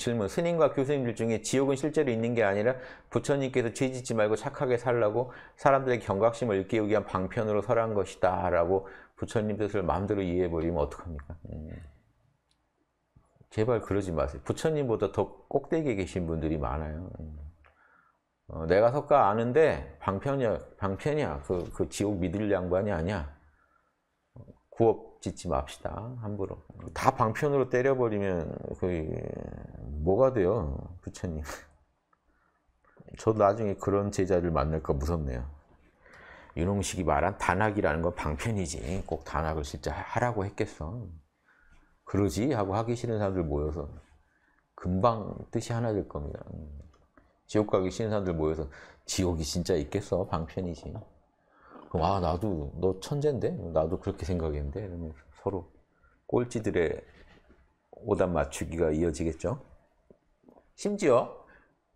질문. 스님과 교수님들 중에 지옥은 실제로 있는 게 아니라 부처님께서 죄 짓지 말고 착하게 살라고 사람들의 경각심을 일깨우기 위한 방편으로 설한 것이다. 라고 부처님 뜻을 마음대로 이해해버리면 어떡합니까? 음. 제발 그러지 마세요. 부처님보다 더 꼭대기에 계신 분들이 많아요. 음. 어, 내가 석가 아는데 방편이야. 방편이야. 그, 그 지옥 믿을 양반이 아니야. 어, 구업 짓지 맙시다. 함부로. 다 방편으로 때려버리면 거의 그 뭐가 돼요, 부처님? 저 나중에 그런 제자를 만날까 무섭네요. 윤홍식이 말한 단학이라는 건 방편이지. 꼭 단학을 진짜 하라고 했겠어. 그러지 하고 하기 싫은 사람들 모여서 금방 뜻이 하나 될 겁니다. 지옥 가기 싫은 사람들 모여서 지옥이 진짜 있겠어? 방편이지. 그럼 아 나도 너 천재인데? 나도 그렇게 생각했는데? 서로 꼴찌들의 오답 맞추기가 이어지겠죠? 심지어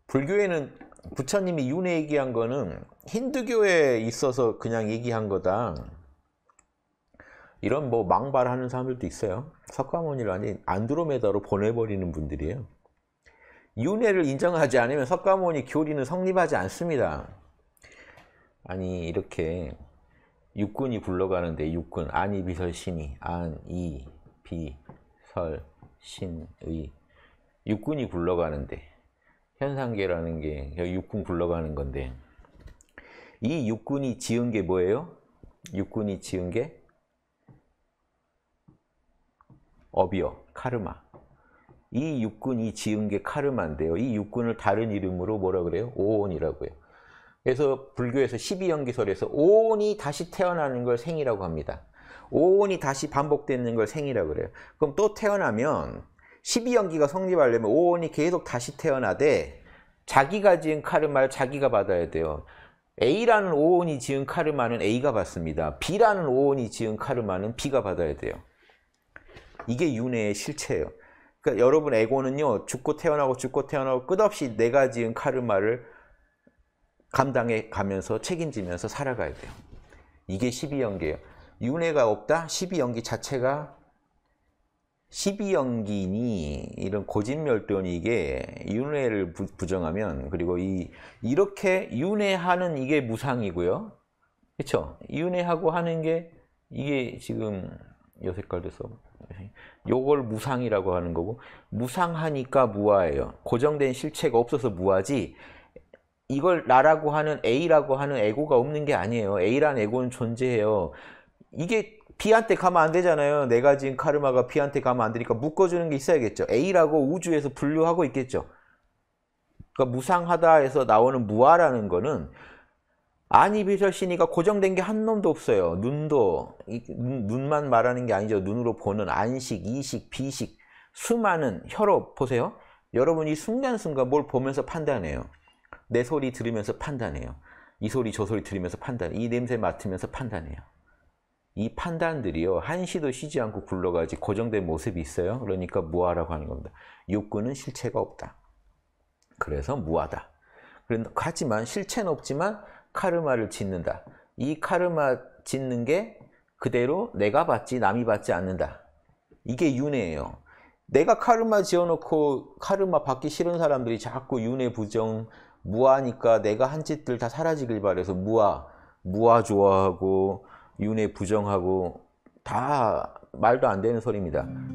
불교에는 부처님이 윤회 얘기한 거는 힌두교에 있어서 그냥 얘기한 거다. 이런 뭐 망발하는 사람들도 있어요. 석가모니를 안드로메다로 보내버리는 분들이에요. 윤회를 인정하지 않으면 석가모니 교리는 성립하지 않습니다. 아니 이렇게 육군이 굴러가는데 육군 안이 비설 신이 안이 비설 신의 육군이 굴러가는데 현상계라는 게 육군 굴러가는 건데 이 육군이 지은 게 뭐예요? 육군이 지은 게 업이요. 카르마. 이 육군이 지은 게 카르마인데요. 이 육군을 다른 이름으로 뭐라 그래요? 오온이라고 해요. 그래서 불교에서 12연기설에서 오온이 다시 태어나는 걸 생이라고 합니다. 오온이 다시 반복되는 걸 생이라고 그래요. 그럼 또 태어나면 12연기가 성립하려면 오온이 계속 다시 태어나되 자기가 지은 카르마를 자기가 받아야 돼요. A라는 오온이 지은 카르마는 A가 받습니다. B라는 오온이 지은 카르마는 B가 받아야 돼요. 이게 윤회의 실체예요. 그러니까 여러분 에고는요. 죽고 태어나고 죽고 태어나고 끝없이 내가 지은 카르마를 감당해 가면서 책임지면서 살아가야 돼요. 이게 12연계예요. 윤회가 없다? 12연기 자체가 1 2연기니 이런 고진멸도니 이게 윤회를 부, 정하면 그리고 이 이렇게 윤회하는 이게 무상이고요. 그렇죠? 윤회하고 하는 게 이게 지금 여 색깔 돼서 요걸 무상이라고 하는 거고 무상하니까 무아예요. 고정된 실체가 없어서 무아지 이걸 나라고 하는 A라고 하는 에고가 없는 게 아니에요. a 는 에고는 존재해요. 이게 B한테 가면 안 되잖아요. 내가 네 지금 카르마가 B한테 가면 안 되니까 묶어주는 게 있어야겠죠. A라고 우주에서 분류하고 있겠죠. 그러니까 무상하다에서 나오는 무아라는 거는 아니 비설신이가 고정된 게 한 놈도 없어요. 눈도 눈, 만 말하는 게 아니죠. 눈으로 보는 안식, 이식, 비식 수많은 혀로 보세요. 여러분이 순간순간 뭘 보면서 판단해요. 내 소리 들으면서 판단해요. 이 소리 저 소리 들으면서 판단해요. 이 냄새 맡으면서 판단해요. 이 판단들이요 한시도 쉬지 않고 굴러가지 고정된 모습이 있어요. 그러니까 무하라고 하는 겁니다. 욕구는 실체가 없다. 그래서 무하다. 하지만 실체는 없지만 카르마를 짓는다. 이 카르마 짓는 게 그대로 내가 받지 남이 받지 않는다. 이게 윤회예요. 내가 카르마 지어놓고 카르마 받기 싫은 사람들이 자꾸 윤회 부정 무하니까 내가 한 짓들 다 사라지길 바래서 무하 무하 좋아하고 윤회 부정하고 다 말도 안 되는 소리입니다.